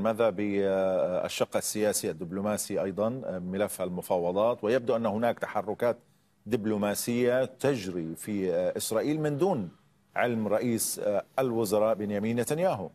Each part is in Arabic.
ماذا بالشق السياسي الدبلوماسي أيضا ملف المفاوضات ويبدو أن هناك تحركات دبلوماسية تجري في إسرائيل من دون علم رئيس الوزراء بنيامين نتنياهو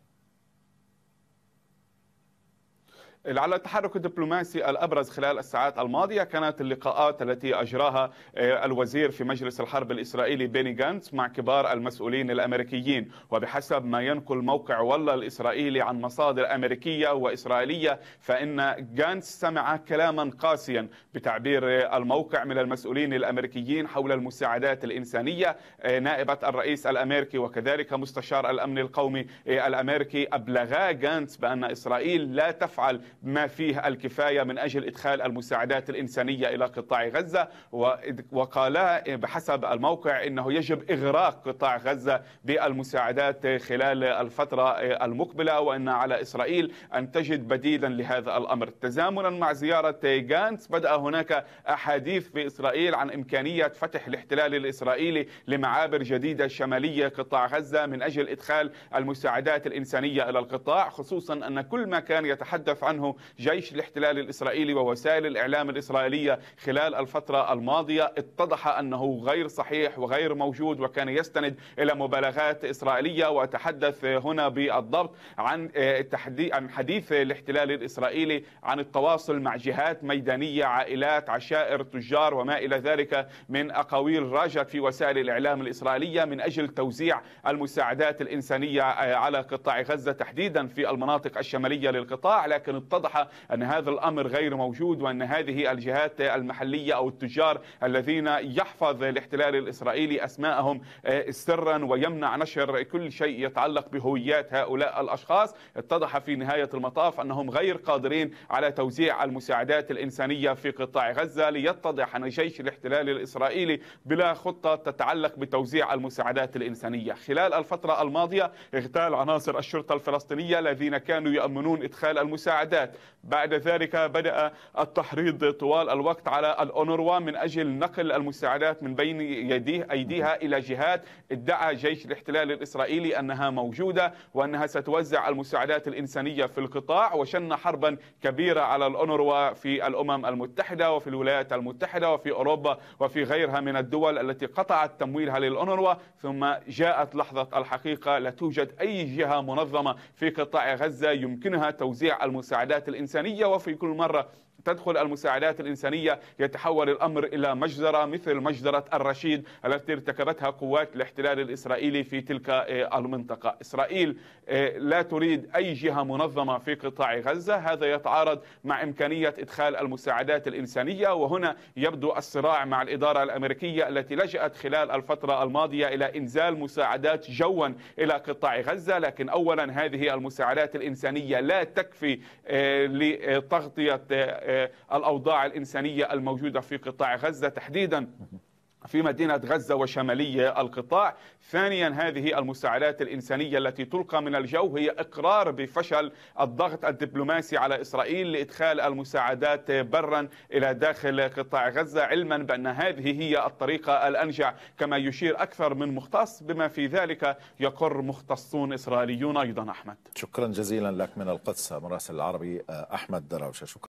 على التحرك الدبلوماسي الابرز خلال الساعات الماضيه كانت اللقاءات التي اجراها آه، الوزير في مجلس الحرب الاسرائيلي بيني جانتس مع كبار المسؤولين الامريكيين وبحسب ما ينقل موقع ولا الاسرائيلي عن مصادر امريكيه واسرائيليه فان جانتس سمع كلاما قاسيا بتعبير الموقع من المسؤولين الامريكيين حول المساعدات الانسانيه آه، نائبه الرئيس الامريكي وكذلك مستشار الامن القومي آه، الامريكي ابلغا جانتس بان اسرائيل لا تفعل ما فيه الكفاية من أجل إدخال المساعدات الإنسانية إلى قطاع غزة وقالا بحسب الموقع أنه يجب إغراق قطاع غزة بالمساعدات خلال الفترة المقبلة وأن على إسرائيل أن تجد بديلا لهذا الأمر تزامنا مع زيارة جانس بدأ هناك أحاديث في إسرائيل عن إمكانية فتح الاحتلال الإسرائيلي لمعابر جديدة شمالية قطاع غزة من أجل إدخال المساعدات الإنسانية إلى القطاع خصوصا أن كل ما كان يتحدث عنه عنه جيش الاحتلال الإسرائيلي ووسائل الإعلام الإسرائيلية خلال الفترة الماضية اتضح أنه غير صحيح وغير موجود وكان يستند إلى مبالغات إسرائيلية وأتحدث هنا بالضبط عن آه، عن حديث الاحتلال الإسرائيلي عن التواصل مع جهات ميدانية عائلات عشائر تجار وما إلى ذلك من أقاويل راجت في وسائل الإعلام الإسرائيلية من أجل توزيع المساعدات الإنسانية آه، على قطاع غزة تحديدا في المناطق الشمالية للقطاع لكن اتضح أن هذا الأمر غير موجود وأن هذه الجهات المحلية أو التجار الذين يحفظ الاحتلال الإسرائيلي أسماءهم آه، سرا ويمنع نشر كل شيء يتعلق بهويات هؤلاء الأشخاص اتضح في نهاية المطاف أنهم غير قادرين على توزيع المساعدات الإنسانية في قطاع غزة ليتضح أن جيش الاحتلال الإسرائيلي بلا خطة تتعلق بتوزيع المساعدات الإنسانية خلال الفترة الماضية اغتال عناصر الشرطة الفلسطينية الذين كانوا يأمنون إدخال المساعدات السياسات بعد ذلك بدأ التحريض طوال الوقت على الأونروا من أجل نقل المساعدات من بين يديه أيديها إلى جهات ادعى جيش الاحتلال الإسرائيلي أنها موجودة وأنها ستوزع المساعدات الإنسانية في القطاع وشن حربا كبيرة على الأونروا في الأمم المتحدة وفي الولايات المتحدة وفي أوروبا وفي غيرها من الدول التي قطعت تمويلها للأونروا ثم جاءت لحظة الحقيقة لا توجد أي جهة منظمة في قطاع غزة يمكنها توزيع المساعدات العادات الإنسانية وفي كل مرة تدخل المساعدات الإنسانية يتحول الأمر إلى مجزرة مثل مجزرة الرشيد التي ارتكبتها قوات الاحتلال الإسرائيلي في تلك آه، المنطقة إسرائيل آه، لا تريد أي جهة منظمة في قطاع غزة هذا يتعارض مع إمكانية إدخال المساعدات الإنسانية وهنا يبدو الصراع مع الإدارة الأمريكية التي لجأت خلال الفترة الماضية إلى إنزال مساعدات جوا إلى قطاع غزة لكن أولا هذه المساعدات الإنسانية لا تكفي آه، لتغطية آه، الأوضاع الإنسانية الموجودة في قطاع غزة تحديدا في مدينة غزة وشمالية القطاع ثانيا هذه المساعدات الإنسانية التي تلقى من الجو هي إقرار بفشل الضغط الدبلوماسي على إسرائيل لإدخال المساعدات برا إلى داخل قطاع غزة علما بأن هذه هي الطريقة الأنجع كما يشير أكثر من مختص بما في ذلك يقر مختصون إسرائيليون أيضا أحمد شكرا جزيلا لك من القدس مراسل العربي آه، أحمد دراوشة شكرا